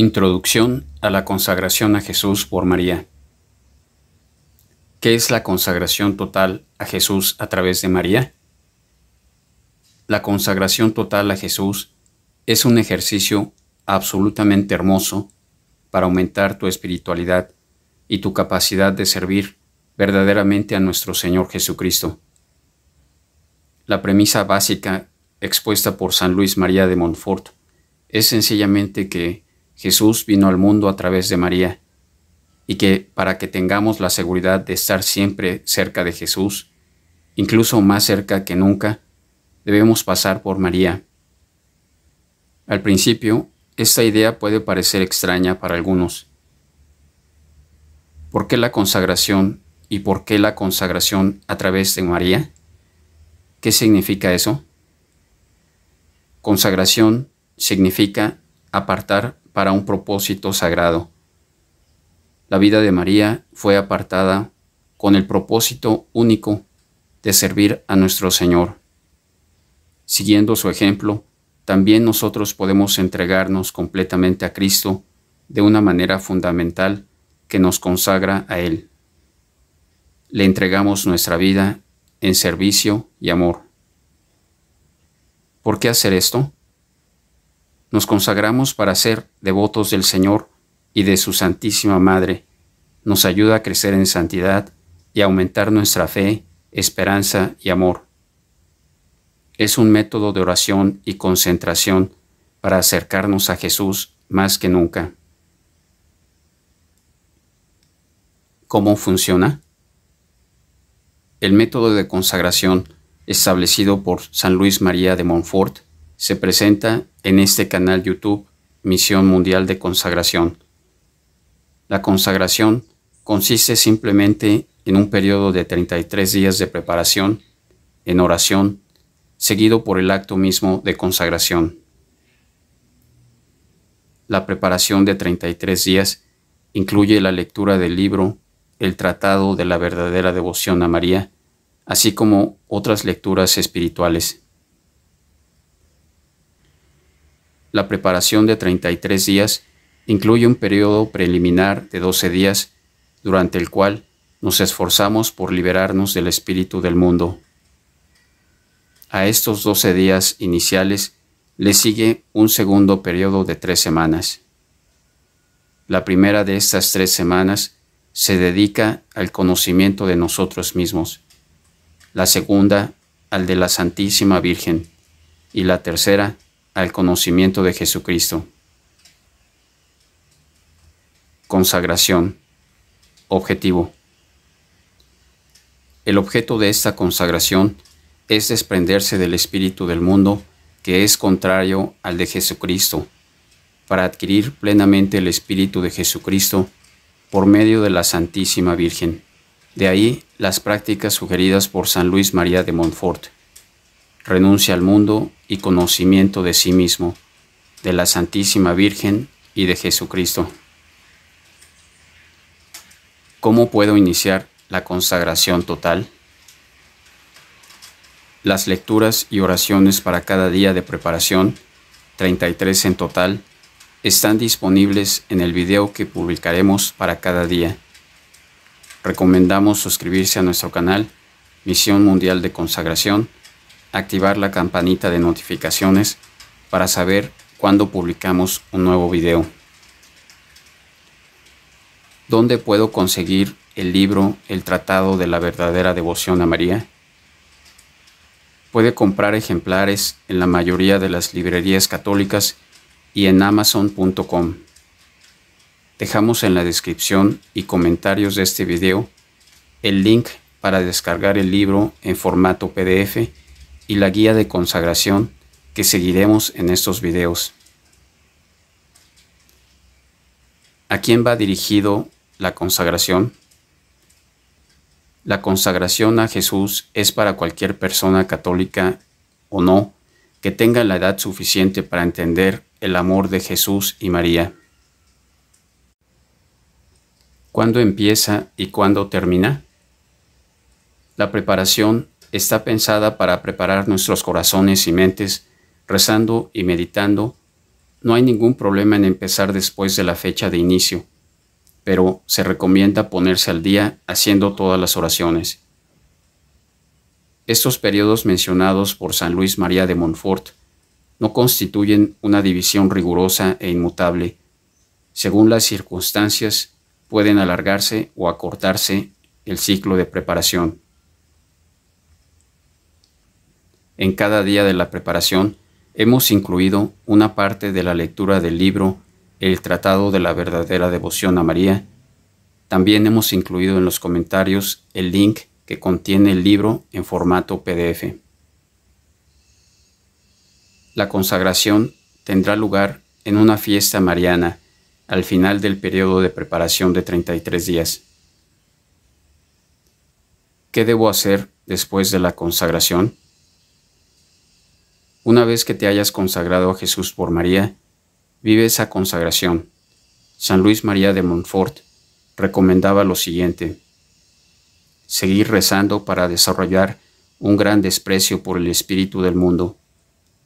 Introducción a la consagración a Jesús por María. ¿Qué es la consagración total a Jesús a través de María? La consagración total a Jesús es un ejercicio absolutamente hermoso para aumentar tu espiritualidad y tu capacidad de servir verdaderamente a nuestro Señor Jesucristo. La premisa básica expuesta por San Luis María de Montfort es sencillamente que Jesús vino al mundo a través de María, y que para que tengamos la seguridad de estar siempre cerca de Jesús, incluso más cerca que nunca, debemos pasar por María. Al principio, esta idea puede parecer extraña para algunos. ¿Por qué la consagración y por qué la consagración a través de María? ¿Qué significa eso? Consagración significa apartar para un propósito sagrado. La vida de María fue apartada con el propósito único de servir a nuestro Señor. Siguiendo su ejemplo, también nosotros podemos entregarnos completamente a Cristo de una manera fundamental que nos consagra a Él. Le entregamos nuestra vida en servicio y amor. ¿Por qué hacer esto? nos consagramos para ser devotos del Señor y de su Santísima Madre. Nos ayuda a crecer en santidad y aumentar nuestra fe, esperanza y amor. Es un método de oración y concentración para acercarnos a Jesús más que nunca. ¿Cómo funciona? El método de consagración establecido por San Luis María de Montfort se presenta en este canal YouTube Misión Mundial de Consagración. La consagración consiste simplemente en un periodo de 33 días de preparación, en oración, seguido por el acto mismo de consagración. La preparación de 33 días incluye la lectura del libro El Tratado de la Verdadera Devoción a María, así como otras lecturas espirituales. La preparación de 33 días incluye un periodo preliminar de 12 días durante el cual nos esforzamos por liberarnos del espíritu del mundo. A estos 12 días iniciales le sigue un segundo periodo de tres semanas. La primera de estas tres semanas se dedica al conocimiento de nosotros mismos, la segunda al de la Santísima Virgen y la tercera al conocimiento de Jesucristo. Consagración. Objetivo. El objeto de esta consagración es desprenderse del espíritu del mundo que es contrario al de Jesucristo, para adquirir plenamente el espíritu de Jesucristo por medio de la Santísima Virgen. De ahí las prácticas sugeridas por San Luis María de Montfort renuncia al mundo y conocimiento de sí mismo, de la Santísima Virgen y de Jesucristo. ¿Cómo puedo iniciar la consagración total? Las lecturas y oraciones para cada día de preparación, 33 en total, están disponibles en el video que publicaremos para cada día. Recomendamos suscribirse a nuestro canal Misión Mundial de Consagración activar la campanita de notificaciones para saber cuándo publicamos un nuevo video. ¿Dónde puedo conseguir el libro El Tratado de la Verdadera Devoción a María? Puede comprar ejemplares en la mayoría de las librerías católicas y en amazon.com. Dejamos en la descripción y comentarios de este video el link para descargar el libro en formato PDF y la guía de consagración que seguiremos en estos videos. ¿A quién va dirigido la consagración? La consagración a Jesús es para cualquier persona católica o no que tenga la edad suficiente para entender el amor de Jesús y María. ¿Cuándo empieza y cuándo termina? La preparación está pensada para preparar nuestros corazones y mentes rezando y meditando. No hay ningún problema en empezar después de la fecha de inicio, pero se recomienda ponerse al día haciendo todas las oraciones. Estos periodos mencionados por San Luis María de Montfort no constituyen una división rigurosa e inmutable. Según las circunstancias, pueden alargarse o acortarse el ciclo de preparación. En cada día de la preparación hemos incluido una parte de la lectura del libro El Tratado de la Verdadera Devoción a María. También hemos incluido en los comentarios el link que contiene el libro en formato PDF. La consagración tendrá lugar en una fiesta mariana al final del periodo de preparación de 33 días. ¿Qué debo hacer después de la consagración? Una vez que te hayas consagrado a Jesús por María, vive esa consagración. San Luis María de Montfort recomendaba lo siguiente. Seguir rezando para desarrollar un gran desprecio por el espíritu del mundo.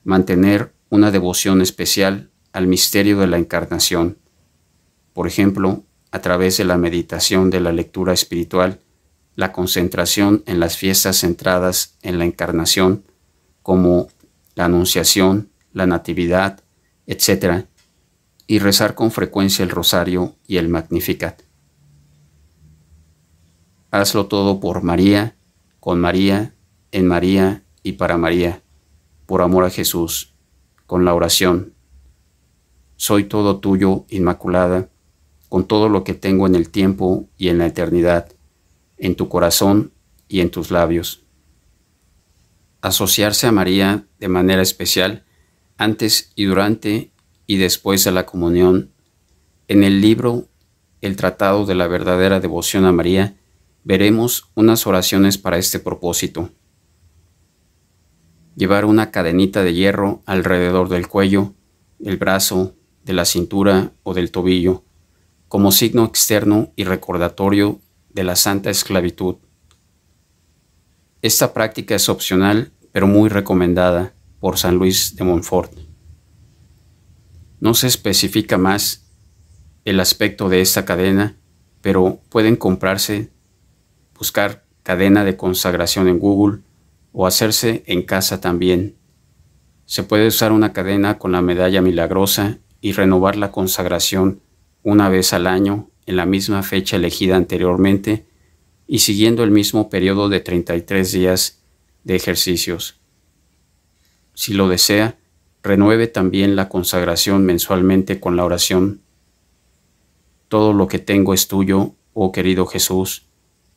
Mantener una devoción especial al misterio de la encarnación. Por ejemplo, a través de la meditación de la lectura espiritual, la concentración en las fiestas centradas en la encarnación como la Anunciación, la Natividad, etc., y rezar con frecuencia el Rosario y el Magnificat. Hazlo todo por María, con María, en María y para María, por amor a Jesús, con la oración. Soy todo tuyo, Inmaculada, con todo lo que tengo en el tiempo y en la eternidad, en tu corazón y en tus labios asociarse a María de manera especial antes y durante y después de la comunión. En el libro El Tratado de la Verdadera Devoción a María veremos unas oraciones para este propósito. Llevar una cadenita de hierro alrededor del cuello, el brazo, de la cintura o del tobillo, como signo externo y recordatorio de la santa esclavitud esta práctica es opcional, pero muy recomendada por San Luis de Montfort. No se especifica más el aspecto de esta cadena, pero pueden comprarse, buscar cadena de consagración en Google o hacerse en casa también. Se puede usar una cadena con la medalla milagrosa y renovar la consagración una vez al año en la misma fecha elegida anteriormente y siguiendo el mismo periodo de 33 días de ejercicios. Si lo desea, renueve también la consagración mensualmente con la oración. Todo lo que tengo es tuyo, oh querido Jesús,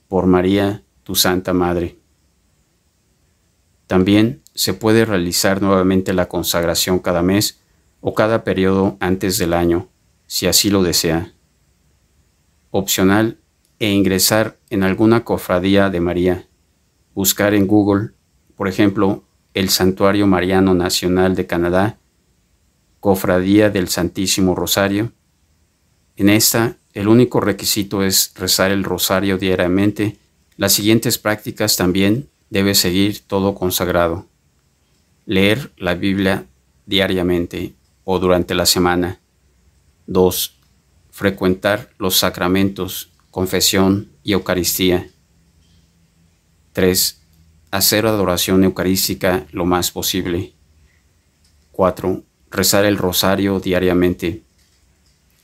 por María, tu Santa Madre. También se puede realizar nuevamente la consagración cada mes o cada periodo antes del año, si así lo desea. Opcional e ingresar en alguna cofradía de María. Buscar en Google, por ejemplo, el Santuario Mariano Nacional de Canadá, Cofradía del Santísimo Rosario. En esta, el único requisito es rezar el rosario diariamente. Las siguientes prácticas también debe seguir todo consagrado. Leer la Biblia diariamente o durante la semana. 2. Frecuentar los sacramentos confesión y Eucaristía. 3. Hacer adoración eucarística lo más posible. 4. Rezar el rosario diariamente.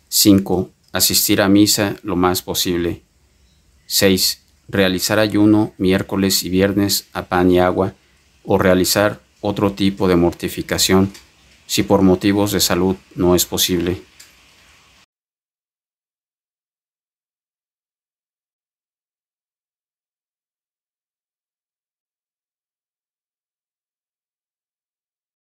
5. Asistir a misa lo más posible. 6. Realizar ayuno miércoles y viernes a pan y agua o realizar otro tipo de mortificación si por motivos de salud no es posible.